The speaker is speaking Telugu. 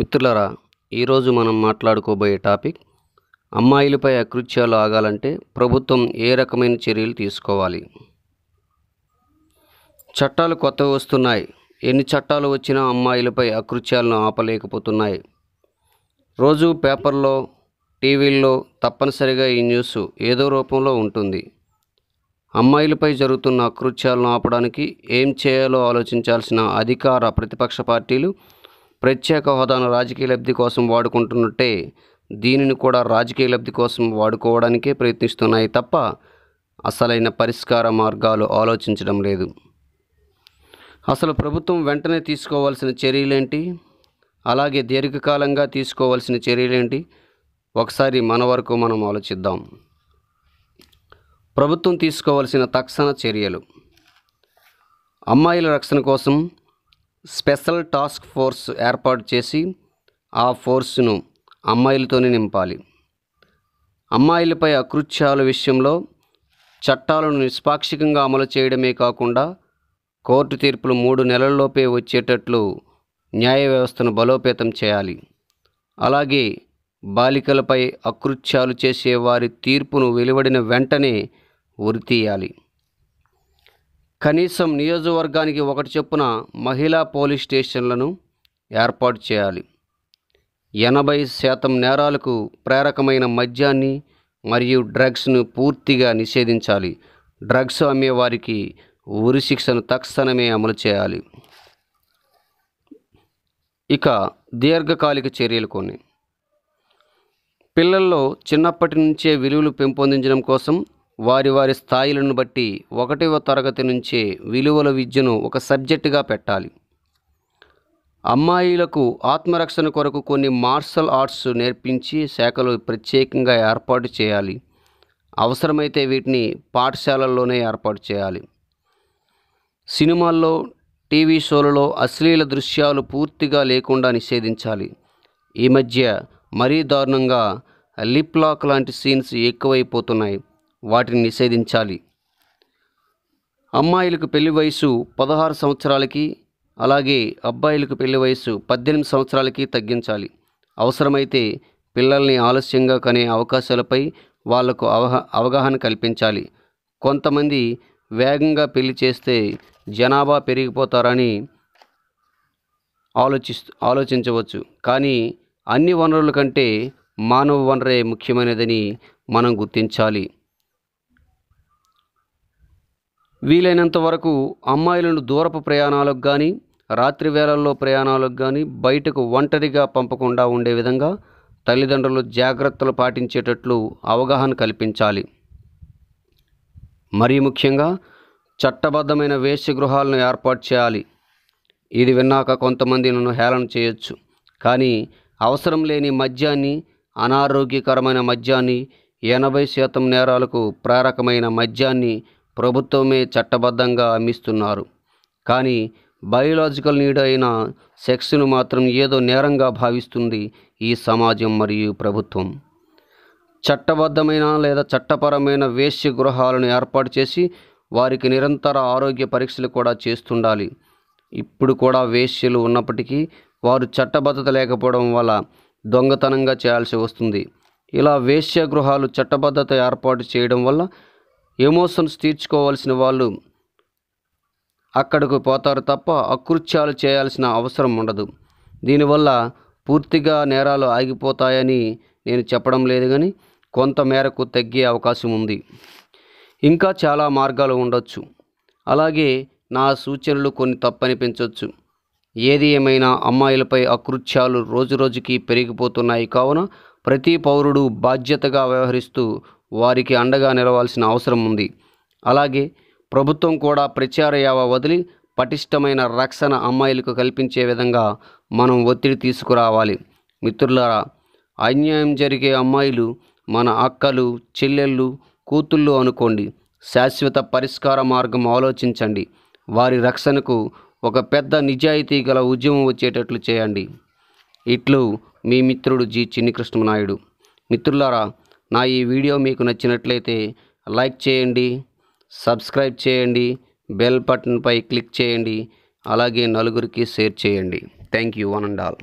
మిత్రులరా ఈరోజు మనం మాట్లాడుకోబోయే టాపిక్ అమ్మాయిలపై అకృత్యాలు ఆగాలంటే ప్రభుత్వం ఏ రకమైన చర్యలు తీసుకోవాలి చట్టాలు కొత్తవి వస్తున్నాయి ఎన్ని చట్టాలు వచ్చినా అమ్మాయిలపై అకృత్యాలను ఆపలేకపోతున్నాయి రోజు పేపర్లో టీవీల్లో తప్పనిసరిగా ఈ న్యూస్ ఏదో రూపంలో ఉంటుంది అమ్మాయిలపై జరుగుతున్న అకృత్యాలను ఆపడానికి ఏం చేయాలో ఆలోచించాల్సిన అధికార ప్రతిపక్ష పార్టీలు ప్రత్యేక హోదాను రాజకీయ లబ్ధి కోసం వాడుకుంటున్నట్టే దీనిని కూడా రాజకీయ లబ్ధి కోసం వాడుకోవడానికే ప్రయత్నిస్తున్నాయి తప్ప అసలైన పరిష్కార మార్గాలు ఆలోచించడం లేదు అసలు ప్రభుత్వం వెంటనే తీసుకోవాల్సిన చర్యలేంటి అలాగే దీర్ఘకాలంగా తీసుకోవాల్సిన చర్యలేంటి ఒకసారి మన వరకు మనం ఆలోచిద్దాం ప్రభుత్వం తీసుకోవాల్సిన తక్షణ చర్యలు అమ్మాయిల రక్షణ కోసం స్పెషల్ టాస్క్ ఫోర్స్ ఏర్పాటు చేసి ఆ ఫోర్స్ను అమ్మాయిలతోనే నింపాలి అమ్మాయిలపై అకృత్యాల విషయంలో చట్టాలను నిష్పాక్షికంగా అమలు చేయడమే కాకుండా కోర్టు తీర్పులు మూడు నెలల్లోపే వచ్చేటట్లు న్యాయ వ్యవస్థను బలోపేతం చేయాలి అలాగే బాలికలపై అకృత్యాలు చేసే వారి తీర్పును వెలువడిన వెంటనే ఉరితీయాలి కనీసం నియోజకవర్గానికి ఒకటి చొప్పున మహిళా పోలీస్ స్టేషన్లను ఏర్పాటు చేయాలి ఎనభై శాతం నేరాలకు ప్రేరకమైన మద్యాన్ని మరియు డ్రగ్స్ను పూర్తిగా నిషేధించాలి డ్రగ్స్ అమ్మేవారికి ఊరి శిక్షను తక్షణమే అమలు చేయాలి ఇక దీర్ఘకాలిక చర్యలు కొన్ని పిల్లల్లో చిన్నప్పటి నుంచే విలువలు పెంపొందించడం కోసం వారి వారి స్థాయిలను బట్టి ఒకటవ తరగతి నుంచే విలువల విద్యను ఒక సబ్జెక్టుగా పెట్టాలి అమ్మాయిలకు ఆత్మరక్షణ కొరకు కొన్ని మార్షల్ ఆర్ట్స్ నేర్పించి శాఖలు ప్రత్యేకంగా ఏర్పాటు చేయాలి అవసరమైతే వీటిని పాఠశాలల్లోనే ఏర్పాటు చేయాలి సినిమాల్లో టీవీ షోలలో అశ్లీల దృశ్యాలు పూర్తిగా లేకుండా నిషేధించాలి ఈ మధ్య మరీ దారుణంగా లిప్ లాక్ లాంటి సీన్స్ ఎక్కువైపోతున్నాయి వాటిని నిషేధించాలి అమ్మాయిలకు పెళ్లి వయసు పదహారు సంవత్సరాలకి అలాగే అబ్బాయిలకు పెళ్లి వయసు పద్దెనిమిది సంవత్సరాలకి తగ్గించాలి అవసరమైతే పిల్లల్ని ఆలస్యంగా కనే అవకాశాలపై వాళ్లకు అవహ అవగాహన కల్పించాలి కొంతమంది వేగంగా పెళ్లి చేస్తే జనాభా పెరిగిపోతారని ఆలోచి ఆలోచించవచ్చు కానీ అన్ని వనరుల కంటే మానవ వనరే ముఖ్యమైనదని మనం గుర్తించాలి వీలైనంత వరకు అమ్మాయిలను దూరపు ప్రయాణాలకు కానీ రాత్రి వేళల్లో ప్రయాణాలకు కానీ బయటకు ఒంటరిగా పంపకుండా ఉండే విధంగా తల్లిదండ్రులు జాగ్రత్తలు పాటించేటట్లు అవగాహన కల్పించాలి మరీ ముఖ్యంగా చట్టబద్ధమైన వేశ్యగృహాలను ఏర్పాటు చేయాలి ఇది విన్నాక కొంతమంది నన్ను హేళన చేయొచ్చు కానీ అవసరం లేని మద్యాన్ని అనారోగ్యకరమైన మద్యాన్ని ఎనభై శాతం నేరాలకు ప్రేరకమైన మద్యాన్ని ప్రభుత్వమే చట్టబద్ధంగా అమ్మిస్తున్నారు కానీ బయోలాజికల్ నీడ్ అయిన సెక్స్ను మాత్రం ఏదో నేరంగా భావిస్తుంది ఈ సమాజం మరియు ప్రభుత్వం చట్టబద్ధమైన లేదా చట్టపరమైన వేశ్య గృహాలను ఏర్పాటు చేసి వారికి నిరంతర ఆరోగ్య పరీక్షలు కూడా చేస్తుండాలి ఇప్పుడు కూడా వేశ్యలు ఉన్నప్పటికీ వారు చట్టబద్ధత లేకపోవడం వల్ల దొంగతనంగా చేయాల్సి వస్తుంది ఇలా వేశ్య గృహాలు చట్టబద్ధత ఏర్పాటు చేయడం వల్ల ఎమోషన్స్ తీర్చుకోవాల్సిన వాళ్ళు అక్కడకు పోతారు తప్ప అకృత్యాలు చేయాల్సిన అవసరం ఉండదు దీనివల్ల పూర్తిగా నేరాలు ఆగిపోతాయని నేను చెప్పడం లేదు కానీ కొంత మేరకు తగ్గే అవకాశం ఉంది ఇంకా చాలా మార్గాలు ఉండొచ్చు అలాగే నా సూచనలు కొన్ని తప్పనిపించవచ్చు ఏది ఏమైనా అమ్మాయిలపై అకృత్యాలు రోజురోజుకి పెరిగిపోతున్నాయి కావున ప్రతి పౌరుడు బాధ్యతగా వ్యవహరిస్తూ వారికి అండగా నిలవాల్సిన అవసరం ఉంది అలాగే ప్రభుత్వం కూడా ప్రచార యావ వదిలి పటిష్టమైన రక్షణ అమ్మాయిలకు కల్పించే విధంగా మనం ఒత్తిడి తీసుకురావాలి మిత్రులారా అన్యాయం జరిగే అమ్మాయిలు మన అక్కలు చెల్లెళ్ళు కూతుళ్ళు అనుకోండి శాశ్వత పరిష్కార మార్గం ఆలోచించండి వారి రక్షణకు ఒక పెద్ద నిజాయితీ గల ఉద్యమం వచ్చేటట్లు చేయండి ఇట్లు మీ మిత్రుడు జి చిన్నికృష్ణనాయుడు మిత్రులారా నా ఈ వీడియో మీకు నచ్చినట్లయితే లైక్ చేయండి సబ్స్క్రైబ్ చేయండి బెల్ బటన్పై క్లిక్ చేయండి అలాగే నలుగురికి షేర్ చేయండి thank you one and all